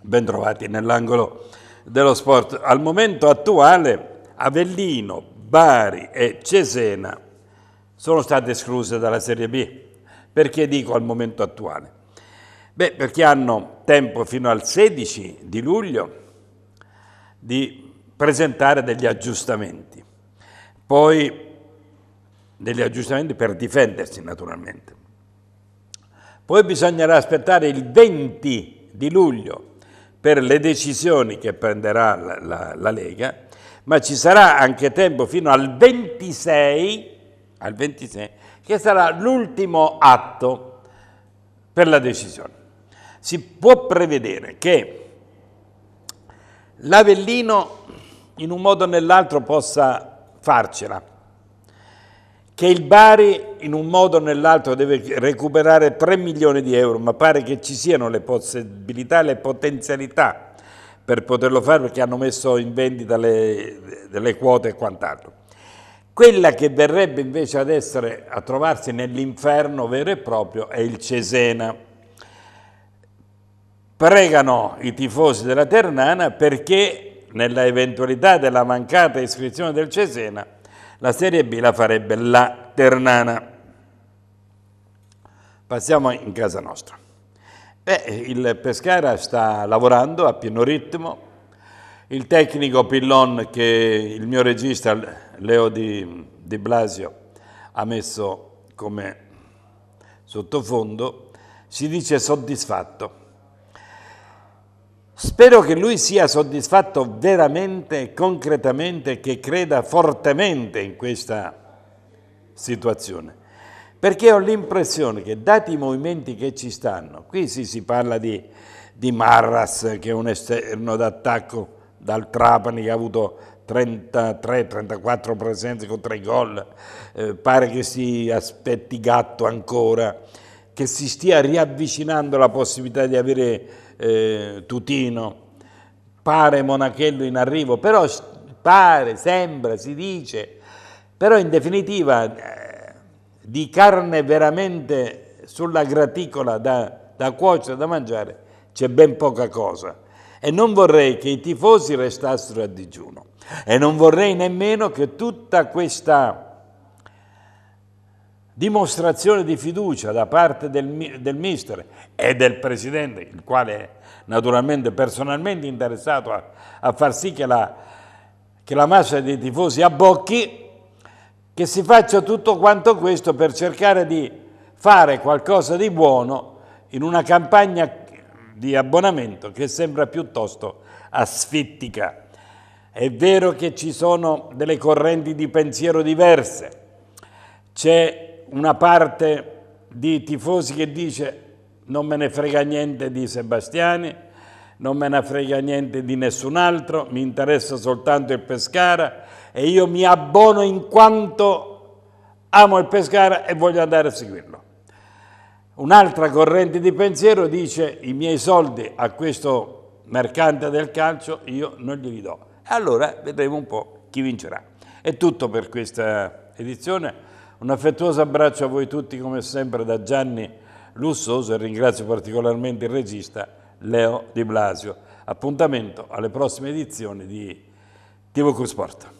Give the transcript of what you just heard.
Bentrovati nell'angolo dello sport. Al momento attuale Avellino, Bari e Cesena sono state escluse dalla Serie B. Perché dico al momento attuale? Beh, perché hanno tempo fino al 16 di luglio di presentare degli aggiustamenti. Poi degli aggiustamenti per difendersi naturalmente. Poi bisognerà aspettare il 20 di luglio per le decisioni che prenderà la, la, la Lega, ma ci sarà anche tempo fino al 26, al 26 che sarà l'ultimo atto per la decisione. Si può prevedere che l'Avellino in un modo o nell'altro possa farcela, che il Bari in un modo o nell'altro deve recuperare 3 milioni di euro, ma pare che ci siano le possibilità, le potenzialità per poterlo fare perché hanno messo in vendita le, delle quote e quant'altro. Quella che verrebbe invece ad essere, a trovarsi nell'inferno vero e proprio è il Cesena. Pregano i tifosi della Ternana perché nella eventualità della mancata iscrizione del Cesena, la Serie B la farebbe la Ternana. Passiamo in casa nostra. Beh, il Pescara sta lavorando a pieno ritmo, il tecnico Pillon che il mio regista Leo Di, di Blasio ha messo come sottofondo, si dice soddisfatto Spero che lui sia soddisfatto veramente concretamente e che creda fortemente in questa situazione. Perché ho l'impressione che, dati i movimenti che ci stanno, qui sì, si parla di, di Marras, che è un esterno d'attacco dal Trapani, che ha avuto 33-34 presenze con tre gol, eh, pare che si aspetti gatto ancora che si stia riavvicinando la possibilità di avere eh, Tutino, pare Monachello in arrivo, però pare, sembra, si dice, però in definitiva eh, di carne veramente sulla graticola da, da cuocere, da mangiare, c'è ben poca cosa. E non vorrei che i tifosi restassero a digiuno e non vorrei nemmeno che tutta questa dimostrazione di fiducia da parte del, del mister e del presidente, il quale è naturalmente personalmente interessato a, a far sì che la, che la massa dei tifosi abbocchi, che si faccia tutto quanto questo per cercare di fare qualcosa di buono in una campagna di abbonamento che sembra piuttosto asfittica. È vero che ci sono delle correnti di pensiero diverse, c'è una parte di tifosi che dice non me ne frega niente di Sebastiani, non me ne frega niente di nessun altro, mi interessa soltanto il Pescara e io mi abbono in quanto amo il Pescara e voglio andare a seguirlo. Un'altra corrente di pensiero dice i miei soldi a questo mercante del calcio io non glieli do. Allora vedremo un po' chi vincerà. È tutto per questa edizione. Un affettuoso abbraccio a voi tutti come sempre da Gianni Lussoso e ringrazio particolarmente il regista Leo Di Blasio. Appuntamento alle prossime edizioni di TV Q Sport.